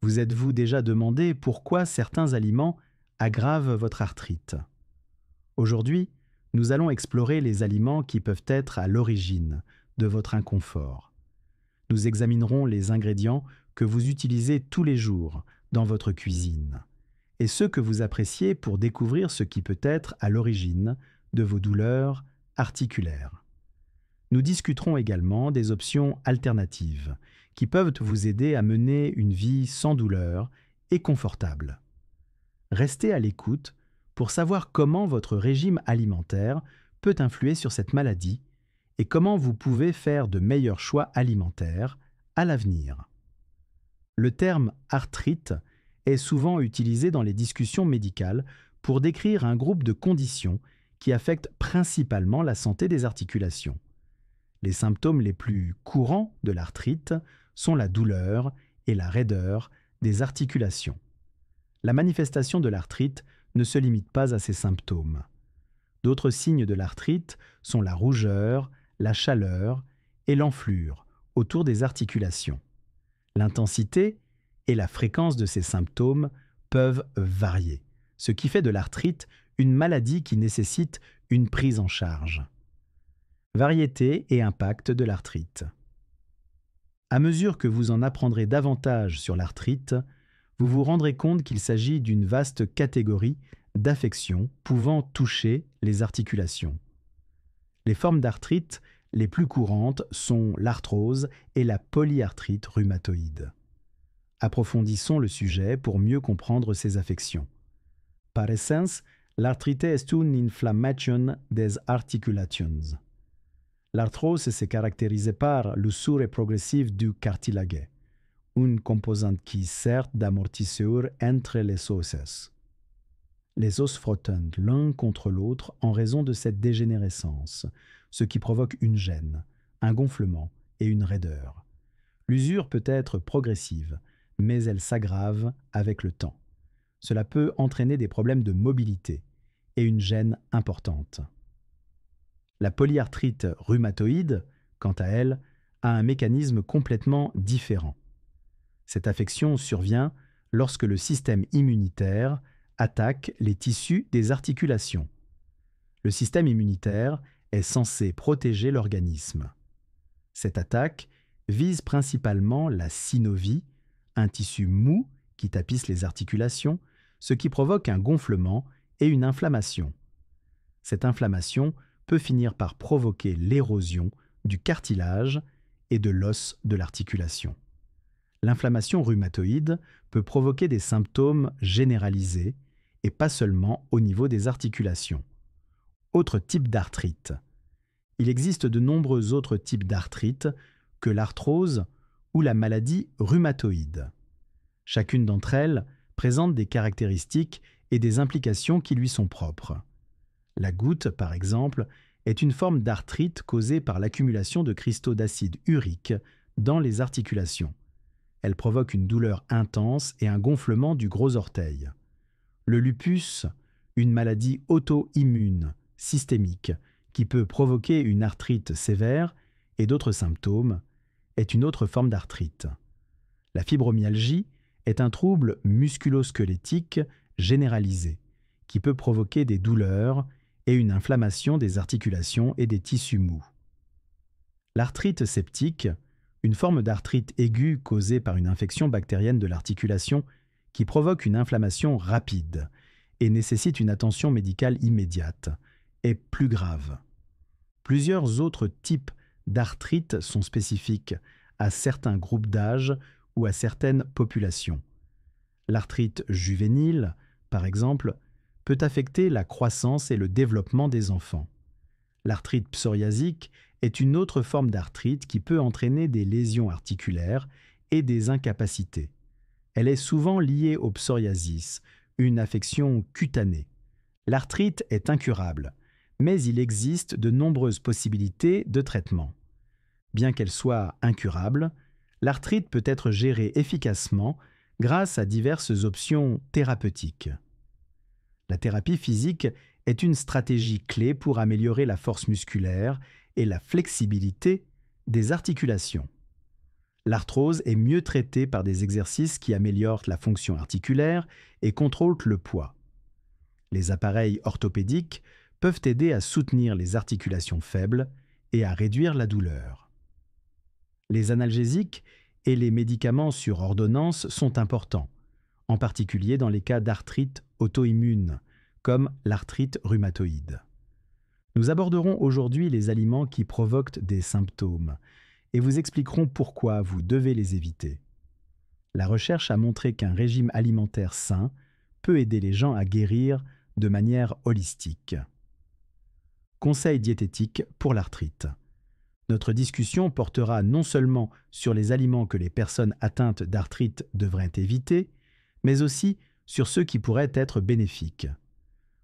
Vous êtes-vous déjà demandé pourquoi certains aliments aggravent votre arthrite Aujourd'hui, nous allons explorer les aliments qui peuvent être à l'origine de votre inconfort. Nous examinerons les ingrédients que vous utilisez tous les jours dans votre cuisine et ceux que vous appréciez pour découvrir ce qui peut être à l'origine de vos douleurs articulaires. Nous discuterons également des options alternatives qui peuvent vous aider à mener une vie sans douleur et confortable. Restez à l'écoute pour savoir comment votre régime alimentaire peut influer sur cette maladie et comment vous pouvez faire de meilleurs choix alimentaires à l'avenir. Le terme arthrite est souvent utilisé dans les discussions médicales pour décrire un groupe de conditions qui affectent principalement la santé des articulations. Les symptômes les plus courants de l'arthrite sont la douleur et la raideur des articulations. La manifestation de l'arthrite ne se limite pas à ces symptômes. D'autres signes de l'arthrite sont la rougeur, la chaleur et l'enflure autour des articulations. L'intensité et la fréquence de ces symptômes peuvent varier, ce qui fait de l'arthrite une maladie qui nécessite une prise en charge. Variété et impact de l'arthrite. À mesure que vous en apprendrez davantage sur l'arthrite, vous vous rendrez compte qu'il s'agit d'une vaste catégorie d'affections pouvant toucher les articulations. Les formes d'arthrite les plus courantes sont l'arthrose et la polyarthrite rhumatoïde. Approfondissons le sujet pour mieux comprendre ces affections. Par essence, l'arthrite est une inflammation des articulations. L'arthrose s'est caractérisée par l'usure progressive du cartilage, une composante qui sert d'amortisseur entre les os. Les os frottent l'un contre l'autre en raison de cette dégénérescence, ce qui provoque une gêne, un gonflement et une raideur. L'usure peut être progressive, mais elle s'aggrave avec le temps. Cela peut entraîner des problèmes de mobilité et une gêne importante. La polyarthrite rhumatoïde, quant à elle, a un mécanisme complètement différent. Cette affection survient lorsque le système immunitaire attaque les tissus des articulations. Le système immunitaire est censé protéger l'organisme. Cette attaque vise principalement la synovie, un tissu mou qui tapisse les articulations, ce qui provoque un gonflement et une inflammation. Cette inflammation peut finir par provoquer l'érosion du cartilage et de l'os de l'articulation. L'inflammation rhumatoïde peut provoquer des symptômes généralisés et pas seulement au niveau des articulations. Autre type d'arthrite. Il existe de nombreux autres types d'arthrite que l'arthrose ou la maladie rhumatoïde. Chacune d'entre elles présente des caractéristiques et des implications qui lui sont propres. La goutte, par exemple, est une forme d'arthrite causée par l'accumulation de cristaux d'acide urique dans les articulations. Elle provoque une douleur intense et un gonflement du gros orteil. Le lupus, une maladie auto-immune, systémique, qui peut provoquer une arthrite sévère et d'autres symptômes, est une autre forme d'arthrite. La fibromyalgie est un trouble musculo généralisé qui peut provoquer des douleurs et une inflammation des articulations et des tissus mous. L'arthrite septique, une forme d'arthrite aiguë causée par une infection bactérienne de l'articulation qui provoque une inflammation rapide et nécessite une attention médicale immédiate, est plus grave. Plusieurs autres types d'arthrite sont spécifiques à certains groupes d'âge ou à certaines populations. L'arthrite juvénile, par exemple, peut affecter la croissance et le développement des enfants. L'arthrite psoriasique est une autre forme d'arthrite qui peut entraîner des lésions articulaires et des incapacités. Elle est souvent liée au psoriasis, une affection cutanée. L'arthrite est incurable, mais il existe de nombreuses possibilités de traitement. Bien qu'elle soit incurable, l'arthrite peut être gérée efficacement grâce à diverses options thérapeutiques. La thérapie physique est une stratégie clé pour améliorer la force musculaire et la flexibilité des articulations. L'arthrose est mieux traitée par des exercices qui améliorent la fonction articulaire et contrôlent le poids. Les appareils orthopédiques peuvent aider à soutenir les articulations faibles et à réduire la douleur. Les analgésiques et les médicaments sur ordonnance sont importants en particulier dans les cas d'arthrite auto-immune, comme l'arthrite rhumatoïde. Nous aborderons aujourd'hui les aliments qui provoquent des symptômes et vous expliquerons pourquoi vous devez les éviter. La recherche a montré qu'un régime alimentaire sain peut aider les gens à guérir de manière holistique. Conseils diététiques pour l'arthrite. Notre discussion portera non seulement sur les aliments que les personnes atteintes d'arthrite devraient éviter, mais aussi sur ceux qui pourraient être bénéfiques.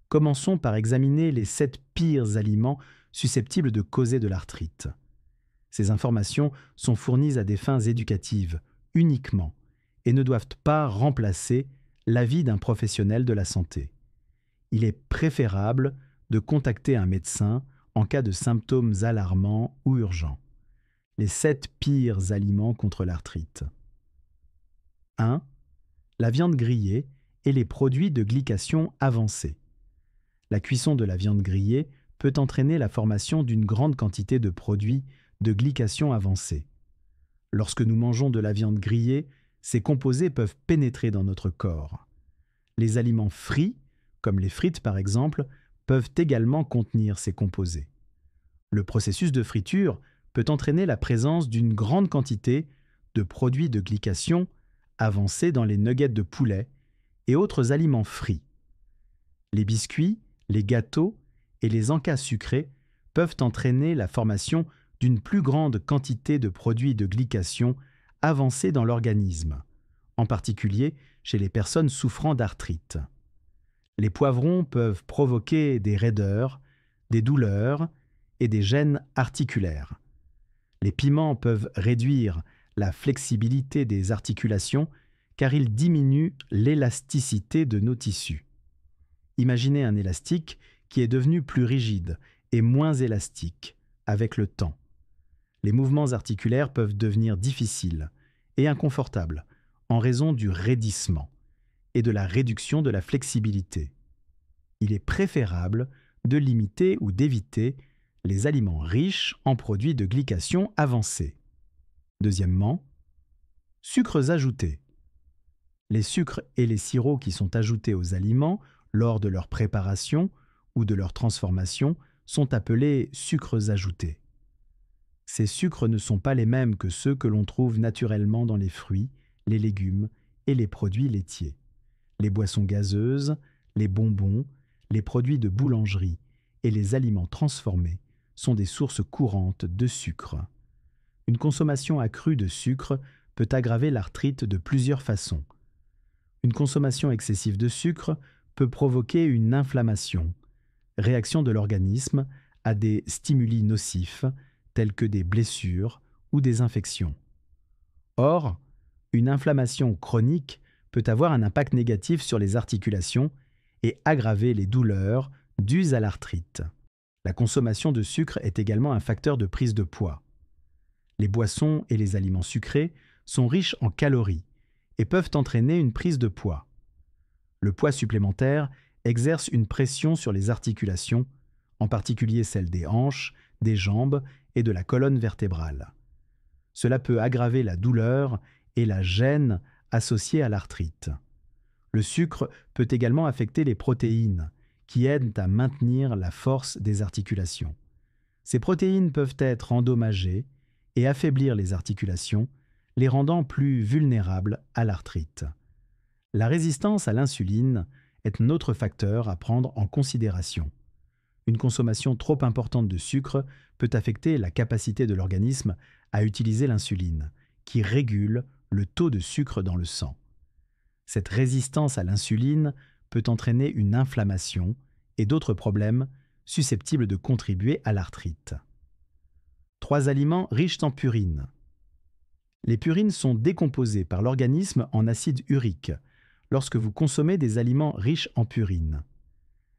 Commençons par examiner les sept pires aliments susceptibles de causer de l'arthrite. Ces informations sont fournies à des fins éducatives uniquement et ne doivent pas remplacer l'avis d'un professionnel de la santé. Il est préférable de contacter un médecin en cas de symptômes alarmants ou urgents. Les sept pires aliments contre l'arthrite. 1 la viande grillée et les produits de glycation avancée. La cuisson de la viande grillée peut entraîner la formation d'une grande quantité de produits de glycation avancée. Lorsque nous mangeons de la viande grillée, ces composés peuvent pénétrer dans notre corps. Les aliments frits, comme les frites par exemple, peuvent également contenir ces composés. Le processus de friture peut entraîner la présence d'une grande quantité de produits de glycation avancés dans les nuggets de poulet et autres aliments frits. Les biscuits, les gâteaux et les encas sucrés peuvent entraîner la formation d'une plus grande quantité de produits de glycation avancés dans l'organisme, en particulier chez les personnes souffrant d'arthrite. Les poivrons peuvent provoquer des raideurs, des douleurs et des gènes articulaires. Les piments peuvent réduire la flexibilité des articulations car il diminue l'élasticité de nos tissus. Imaginez un élastique qui est devenu plus rigide et moins élastique avec le temps. Les mouvements articulaires peuvent devenir difficiles et inconfortables en raison du raidissement et de la réduction de la flexibilité. Il est préférable de limiter ou d'éviter les aliments riches en produits de glycation avancés. Deuxièmement, sucres ajoutés. Les sucres et les sirops qui sont ajoutés aux aliments lors de leur préparation ou de leur transformation sont appelés sucres ajoutés. Ces sucres ne sont pas les mêmes que ceux que l'on trouve naturellement dans les fruits, les légumes et les produits laitiers, les boissons gazeuses, les bonbons, les produits de boulangerie et les aliments transformés sont des sources courantes de sucre. Une consommation accrue de sucre peut aggraver l'arthrite de plusieurs façons. Une consommation excessive de sucre peut provoquer une inflammation, réaction de l'organisme à des stimuli nocifs tels que des blessures ou des infections. Or, une inflammation chronique peut avoir un impact négatif sur les articulations et aggraver les douleurs dues à l'arthrite. La consommation de sucre est également un facteur de prise de poids les boissons et les aliments sucrés sont riches en calories et peuvent entraîner une prise de poids. Le poids supplémentaire exerce une pression sur les articulations, en particulier celles des hanches, des jambes et de la colonne vertébrale. Cela peut aggraver la douleur et la gêne associées à l'arthrite. Le sucre peut également affecter les protéines, qui aident à maintenir la force des articulations. Ces protéines peuvent être endommagées et affaiblir les articulations, les rendant plus vulnérables à l'arthrite. La résistance à l'insuline est un autre facteur à prendre en considération. Une consommation trop importante de sucre peut affecter la capacité de l'organisme à utiliser l'insuline, qui régule le taux de sucre dans le sang. Cette résistance à l'insuline peut entraîner une inflammation et d'autres problèmes susceptibles de contribuer à l'arthrite trois aliments riches en purines. Les purines sont décomposées par l'organisme en acide urique lorsque vous consommez des aliments riches en purines.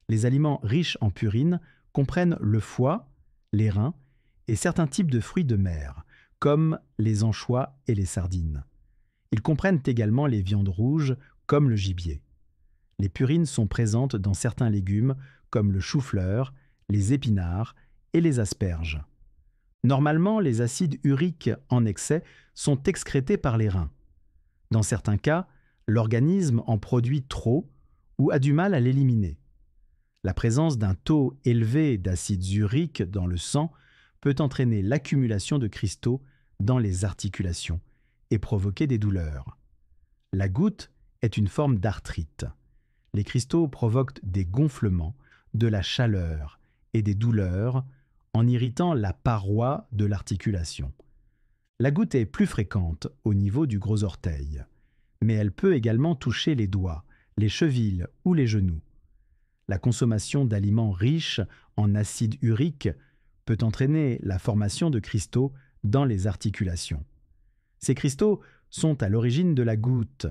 Les aliments riches en purines comprennent le foie, les reins et certains types de fruits de mer, comme les anchois et les sardines. Ils comprennent également les viandes rouges, comme le gibier. Les purines sont présentes dans certains légumes, comme le chou-fleur, les épinards et les asperges. Normalement, les acides uriques en excès sont excrétés par les reins. Dans certains cas, l'organisme en produit trop ou a du mal à l'éliminer. La présence d'un taux élevé d'acides uriques dans le sang peut entraîner l'accumulation de cristaux dans les articulations et provoquer des douleurs. La goutte est une forme d'arthrite. Les cristaux provoquent des gonflements, de la chaleur et des douleurs en irritant la paroi de l'articulation. La goutte est plus fréquente au niveau du gros orteil, mais elle peut également toucher les doigts, les chevilles ou les genoux. La consommation d'aliments riches en acide urique peut entraîner la formation de cristaux dans les articulations. Ces cristaux sont à l'origine de la goutte,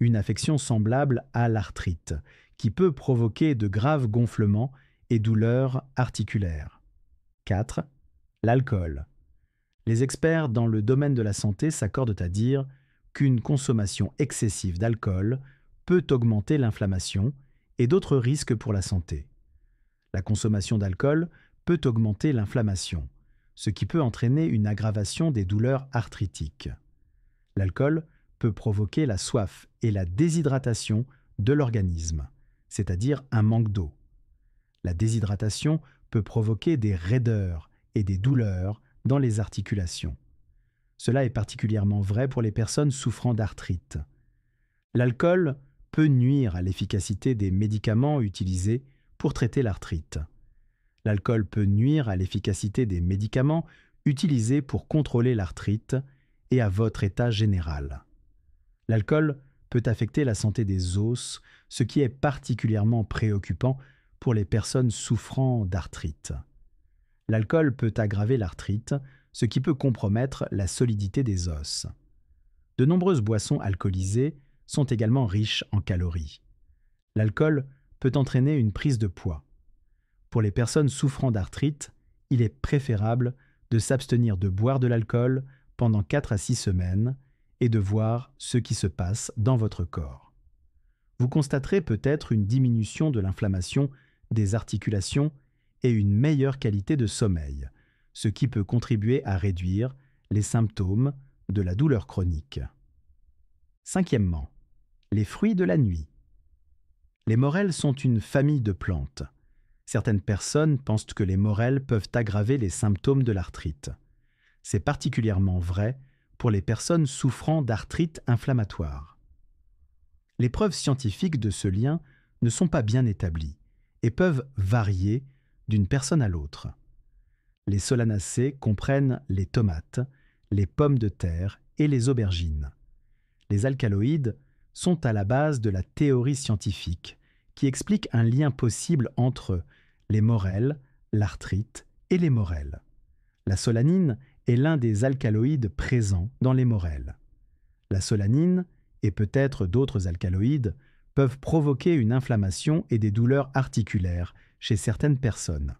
une affection semblable à l'arthrite, qui peut provoquer de graves gonflements et douleurs articulaires. 4. L'alcool. Les experts dans le domaine de la santé s'accordent à dire qu'une consommation excessive d'alcool peut augmenter l'inflammation et d'autres risques pour la santé. La consommation d'alcool peut augmenter l'inflammation, ce qui peut entraîner une aggravation des douleurs arthritiques. L'alcool peut provoquer la soif et la déshydratation de l'organisme, c'est-à-dire un manque d'eau. La déshydratation peut provoquer des raideurs et des douleurs dans les articulations. Cela est particulièrement vrai pour les personnes souffrant d'arthrite. L'alcool peut nuire à l'efficacité des médicaments utilisés pour traiter l'arthrite. L'alcool peut nuire à l'efficacité des médicaments utilisés pour contrôler l'arthrite et à votre état général. L'alcool peut affecter la santé des os, ce qui est particulièrement préoccupant pour les personnes souffrant d'arthrite. L'alcool peut aggraver l'arthrite, ce qui peut compromettre la solidité des os. De nombreuses boissons alcoolisées sont également riches en calories. L'alcool peut entraîner une prise de poids. Pour les personnes souffrant d'arthrite, il est préférable de s'abstenir de boire de l'alcool pendant 4 à 6 semaines et de voir ce qui se passe dans votre corps. Vous constaterez peut-être une diminution de l'inflammation des articulations et une meilleure qualité de sommeil, ce qui peut contribuer à réduire les symptômes de la douleur chronique. Cinquièmement, les fruits de la nuit. Les morels sont une famille de plantes. Certaines personnes pensent que les morels peuvent aggraver les symptômes de l'arthrite. C'est particulièrement vrai pour les personnes souffrant d'arthrite inflammatoire. Les preuves scientifiques de ce lien ne sont pas bien établies et peuvent varier d'une personne à l'autre. Les solanacées comprennent les tomates, les pommes de terre et les aubergines. Les alcaloïdes sont à la base de la théorie scientifique qui explique un lien possible entre les morelles, l'arthrite et les morels. La solanine est l'un des alcaloïdes présents dans les morels. La solanine, et peut-être d'autres alcaloïdes, peuvent provoquer une inflammation et des douleurs articulaires chez certaines personnes.